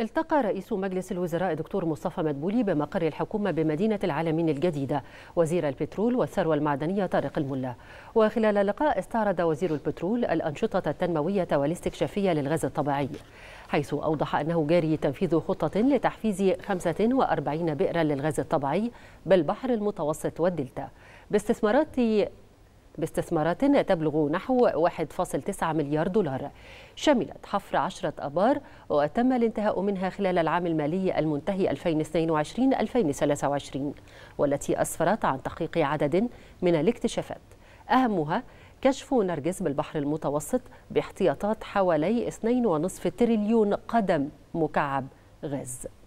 التقى رئيس مجلس الوزراء دكتور مصطفى مدبولي بمقر الحكومة بمدينة العالمين الجديدة وزير البترول والثروة المعدنية طارق الملا وخلال اللقاء استعرض وزير البترول الأنشطة التنموية والاستكشافية للغاز الطبيعي حيث أوضح أنه جاري تنفيذ خطة لتحفيز 45 بئرا للغاز الطبيعي بالبحر المتوسط والدلتا باستثمارات باستثمارات تبلغ نحو 1.9 مليار دولار شملت حفر 10 أبار وتم الانتهاء منها خلال العام المالي المنتهي 2022-2023 والتي أسفرت عن تحقيق عدد من الاكتشافات أهمها كشف نرجس بالبحر المتوسط باحتياطات حوالي 2.5 تريليون قدم مكعب غاز